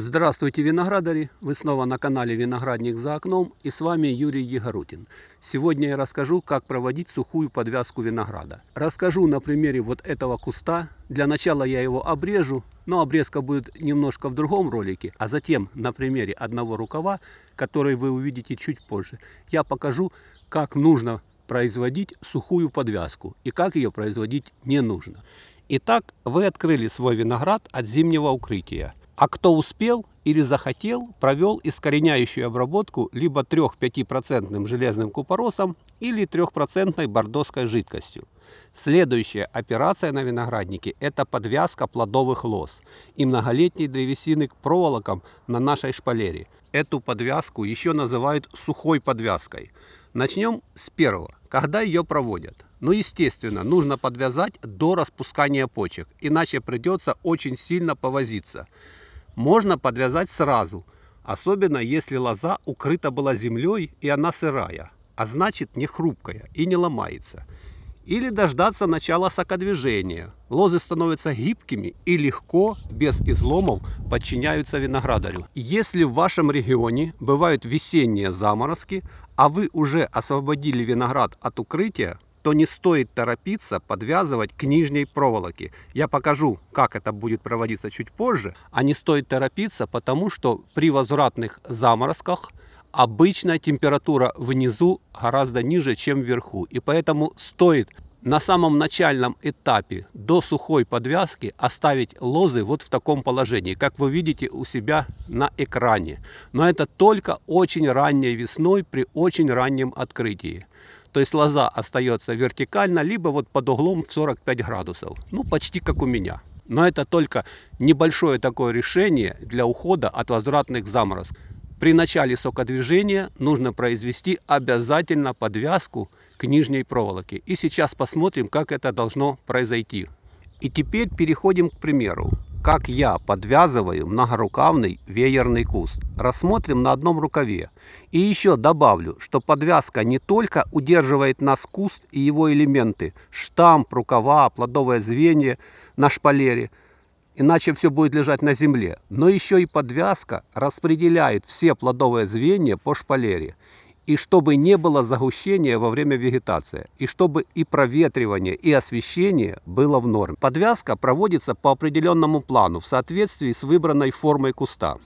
Здравствуйте, виноградари! Вы снова на канале «Виноградник за окном» и с вами Юрий Егорутин. Сегодня я расскажу, как проводить сухую подвязку винограда. Расскажу на примере вот этого куста. Для начала я его обрежу, но обрезка будет немножко в другом ролике, а затем на примере одного рукава, который вы увидите чуть позже, я покажу, как нужно производить сухую подвязку и как ее производить не нужно. Итак, вы открыли свой виноград от зимнего укрытия. А кто успел или захотел, провел искореняющую обработку либо 3-5% железным купоросом или 3% бордоской жидкостью. Следующая операция на винограднике – это подвязка плодовых лоз и многолетней древесины к проволокам на нашей шпалере. Эту подвязку еще называют сухой подвязкой. Начнем с первого. Когда ее проводят? Ну, естественно, нужно подвязать до распускания почек, иначе придется очень сильно повозиться можно подвязать сразу, особенно если лоза укрыта была землей и она сырая, а значит не хрупкая и не ломается. Или дождаться начала сокодвижения. Лозы становятся гибкими и легко, без изломов, подчиняются виноградарю. Если в вашем регионе бывают весенние заморозки, а вы уже освободили виноград от укрытия, то не стоит торопиться подвязывать к нижней проволоке. Я покажу, как это будет проводиться чуть позже. А не стоит торопиться, потому что при возвратных заморозках обычная температура внизу гораздо ниже, чем вверху. И поэтому стоит на самом начальном этапе до сухой подвязки оставить лозы вот в таком положении, как вы видите у себя на экране. Но это только очень ранней весной при очень раннем открытии. То есть лоза остается вертикально, либо вот под углом в 45 градусов. Ну, почти как у меня. Но это только небольшое такое решение для ухода от возвратных заморозков. При начале сокодвижения нужно произвести обязательно подвязку к нижней проволоке. И сейчас посмотрим, как это должно произойти. И теперь переходим к примеру как я подвязываю многорукавный веерный куст. Рассмотрим на одном рукаве. И еще добавлю, что подвязка не только удерживает нас куст и его элементы, штамп, рукава, плодовое звенье на шпалере, иначе все будет лежать на земле, но еще и подвязка распределяет все плодовые звенья по шпалере – и чтобы не было загущения во время вегетации, и чтобы и проветривание, и освещение было в норме. Подвязка проводится по определенному плану в соответствии с выбранной формой куста.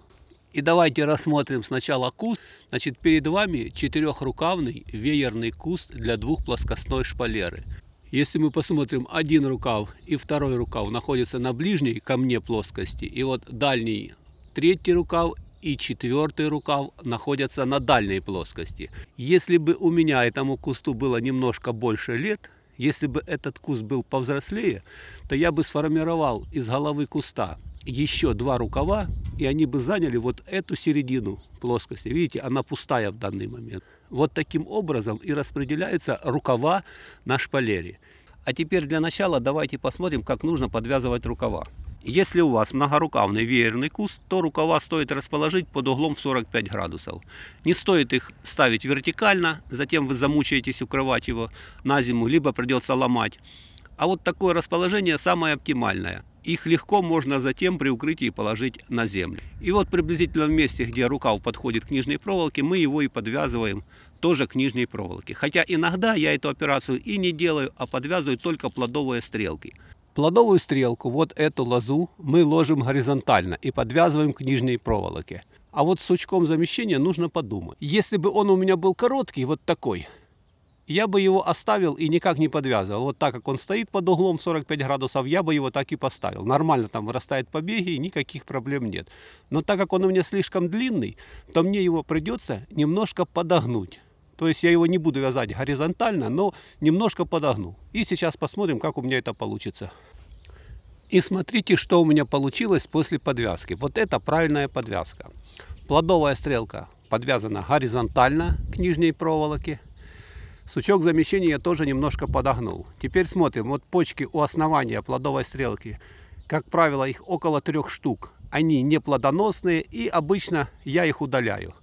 И давайте рассмотрим сначала куст. Значит, перед вами четырехрукавный веерный куст для двух плоскостной шпалеры. Если мы посмотрим, один рукав и второй рукав находятся на ближней ко мне плоскости, и вот дальний третий рукав и четвертый рукав находятся на дальней плоскости. Если бы у меня этому кусту было немножко больше лет, если бы этот куст был повзрослее, то я бы сформировал из головы куста еще два рукава, и они бы заняли вот эту середину плоскости. Видите, она пустая в данный момент. Вот таким образом и распределяются рукава на шпалере. А теперь для начала давайте посмотрим, как нужно подвязывать рукава. Если у вас многорукавный веерный куст, то рукава стоит расположить под углом в 45 градусов. Не стоит их ставить вертикально, затем вы замучаетесь укрывать его на зиму, либо придется ломать. А вот такое расположение самое оптимальное. Их легко можно затем при укрытии положить на землю. И вот приблизительно в месте, где рукав подходит к нижней проволоке, мы его и подвязываем тоже к нижней проволоке. Хотя иногда я эту операцию и не делаю, а подвязываю только плодовые стрелки. Плодовую стрелку, вот эту лозу, мы ложим горизонтально и подвязываем к нижней проволоке. А вот с сучком замещения нужно подумать. Если бы он у меня был короткий, вот такой, я бы его оставил и никак не подвязывал. Вот так как он стоит под углом 45 градусов, я бы его так и поставил. Нормально там вырастают побеги и никаких проблем нет. Но так как он у меня слишком длинный, то мне его придется немножко подогнуть. То есть я его не буду вязать горизонтально, но немножко подогну. И сейчас посмотрим, как у меня это получится. И смотрите, что у меня получилось после подвязки. Вот это правильная подвязка. Плодовая стрелка подвязана горизонтально к нижней проволоке. Сучок замещения я тоже немножко подогнул. Теперь смотрим. Вот почки у основания плодовой стрелки. Как правило, их около трех штук. Они не плодоносные и обычно я их удаляю.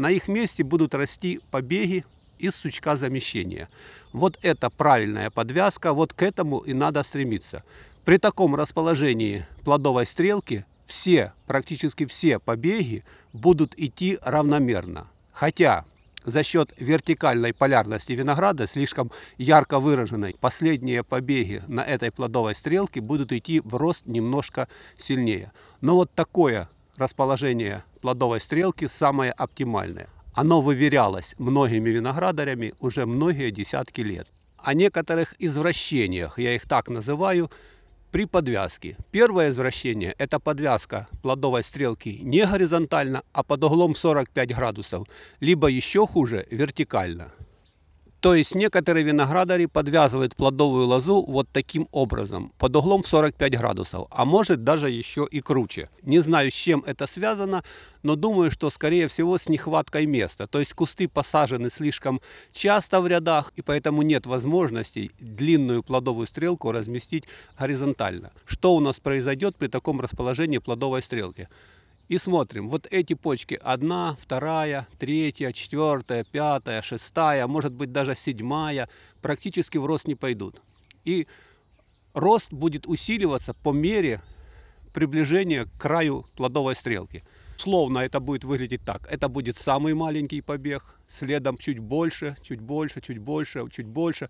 На их месте будут расти побеги из сучка замещения. Вот это правильная подвязка, вот к этому и надо стремиться. При таком расположении плодовой стрелки все, практически все побеги будут идти равномерно. Хотя за счет вертикальной полярности винограда, слишком ярко выраженной, последние побеги на этой плодовой стрелке будут идти в рост немножко сильнее. Но вот такое расположение плодовой стрелки самое оптимальное. Оно выверялось многими виноградарями уже многие десятки лет. О некоторых извращениях, я их так называю, при подвязке. Первое извращение – это подвязка плодовой стрелки не горизонтально, а под углом 45 градусов, либо еще хуже – вертикально. То есть некоторые виноградари подвязывают плодовую лозу вот таким образом, под углом в 45 градусов, а может даже еще и круче. Не знаю, с чем это связано, но думаю, что скорее всего с нехваткой места. То есть кусты посажены слишком часто в рядах, и поэтому нет возможности длинную плодовую стрелку разместить горизонтально. Что у нас произойдет при таком расположении плодовой стрелки? И смотрим, вот эти почки, одна, вторая, третья, четвертая, пятая, шестая, может быть даже седьмая, практически в рост не пойдут. И рост будет усиливаться по мере приближения к краю плодовой стрелки. Словно это будет выглядеть так. Это будет самый маленький побег, следом чуть больше, чуть больше, чуть больше, чуть больше.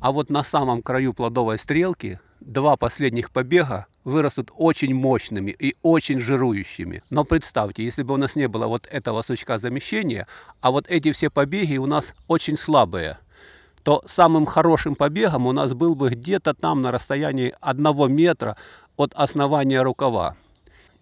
А вот на самом краю плодовой стрелки два последних побега вырастут очень мощными и очень жирующими. Но представьте, если бы у нас не было вот этого сучка замещения, а вот эти все побеги у нас очень слабые, то самым хорошим побегом у нас был бы где-то там на расстоянии одного метра от основания рукава.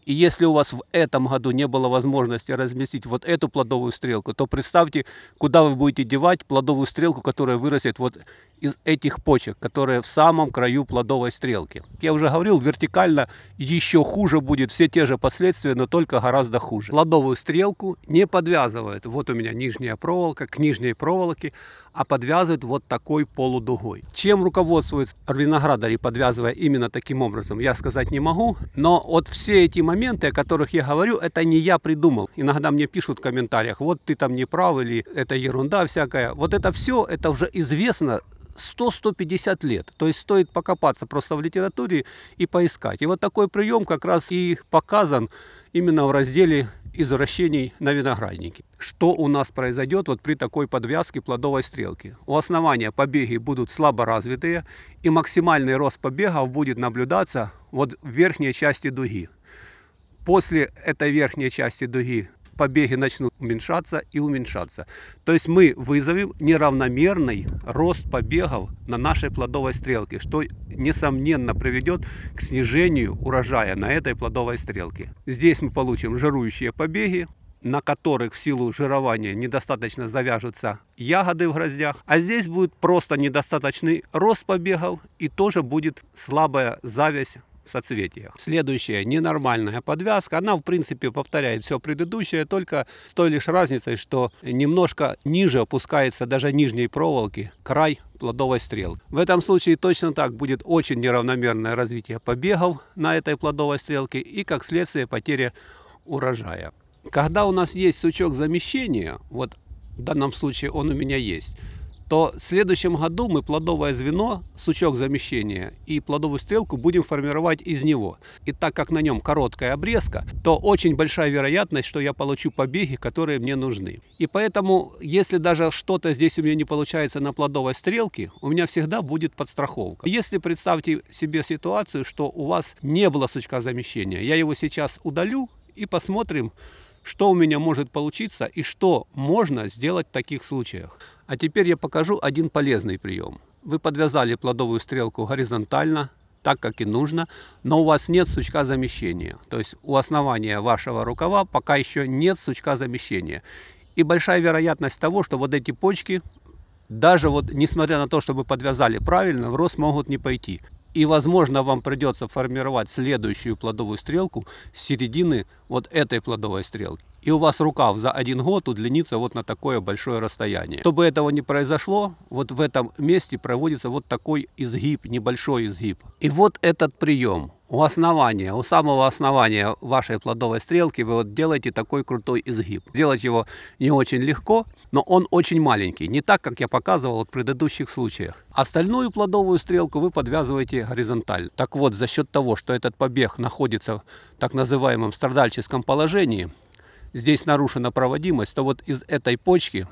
И если у вас в этом году не было возможности разместить вот эту плодовую стрелку, то представьте, куда вы будете девать плодовую стрелку, которая вырастет вот из этих почек, которые в самом краю плодовой стрелки. Я уже говорил, вертикально еще хуже будет, все те же последствия, но только гораздо хуже. Плодовую стрелку не подвязывают. Вот у меня нижняя проволока к нижней проволоке, а подвязывают вот такой полудугой. Чем руководствуется виноградарь, подвязывая именно таким образом, я сказать не могу. Но вот все эти моменты, о которых я говорю, это не я придумал. Иногда мне пишут в комментариях, вот ты там не прав или это ерунда всякая. Вот это все, это уже известно 100-150 лет. То есть стоит покопаться просто в литературе и поискать. И вот такой прием как раз и показан именно в разделе извращений на винограднике. Что у нас произойдет вот при такой подвязке плодовой стрелки? У основания побеги будут слабо развитые, и максимальный рост побегов будет наблюдаться вот в верхней части дуги. После этой верхней части дуги побеги начнут уменьшаться и уменьшаться. То есть мы вызовем неравномерный рост побегов на нашей плодовой стрелке, что несомненно приведет к снижению урожая на этой плодовой стрелке. Здесь мы получим жирующие побеги, на которых в силу жирования недостаточно завяжутся ягоды в гроздях. А здесь будет просто недостаточный рост побегов и тоже будет слабая завязь соцветиях. Следующая ненормальная подвязка, она в принципе повторяет все предыдущее, только с той лишь разницей, что немножко ниже опускается даже нижней проволоки край плодовой стрелки. В этом случае точно так будет очень неравномерное развитие побегов на этой плодовой стрелке и, как следствие, потеря урожая. Когда у нас есть сучок замещения, вот в данном случае он у меня есть, то в следующем году мы плодовое звено, сучок замещения и плодовую стрелку будем формировать из него. И так как на нем короткая обрезка, то очень большая вероятность, что я получу побеги, которые мне нужны. И поэтому, если даже что-то здесь у меня не получается на плодовой стрелке, у меня всегда будет подстраховка. Если представьте себе ситуацию, что у вас не было сучка замещения, я его сейчас удалю и посмотрим, что у меня может получиться и что можно сделать в таких случаях. А теперь я покажу один полезный прием. Вы подвязали плодовую стрелку горизонтально, так, как и нужно, но у вас нет сучка замещения. То есть у основания вашего рукава пока еще нет сучка замещения. И большая вероятность того, что вот эти почки, даже вот несмотря на то, что вы подвязали правильно, в рост могут не пойти. И, возможно, вам придется формировать следующую плодовую стрелку с середины вот этой плодовой стрелки. И у вас рукав за один год удлинится вот на такое большое расстояние. Чтобы этого не произошло, вот в этом месте проводится вот такой изгиб, небольшой изгиб. И вот этот прием – у основания, у самого основания вашей плодовой стрелки вы вот делаете такой крутой изгиб. Сделать его не очень легко, но он очень маленький, не так, как я показывал в предыдущих случаях. Остальную плодовую стрелку вы подвязываете горизонтально. Так вот, за счет того, что этот побег находится в так называемом страдальческом положении, здесь нарушена проводимость, то вот из этой почки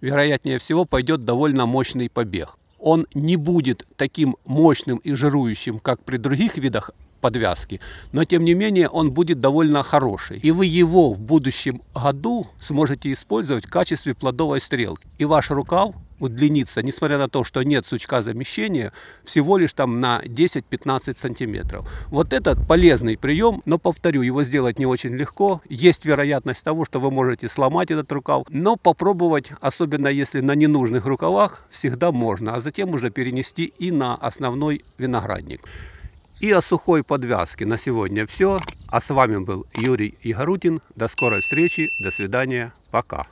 вероятнее всего пойдет довольно мощный побег он не будет таким мощным и жирующим, как при других видах подвязки, но тем не менее он будет довольно хороший. И вы его в будущем году сможете использовать в качестве плодовой стрелки. И ваш рукав удлиниться, несмотря на то, что нет сучка замещения, всего лишь там на 10-15 сантиметров. Вот этот полезный прием, но, повторю, его сделать не очень легко. Есть вероятность того, что вы можете сломать этот рукав, но попробовать, особенно если на ненужных рукавах, всегда можно, а затем уже перенести и на основной виноградник. И о сухой подвязке на сегодня все. А с вами был Юрий Игорутин. До скорой встречи, до свидания, пока.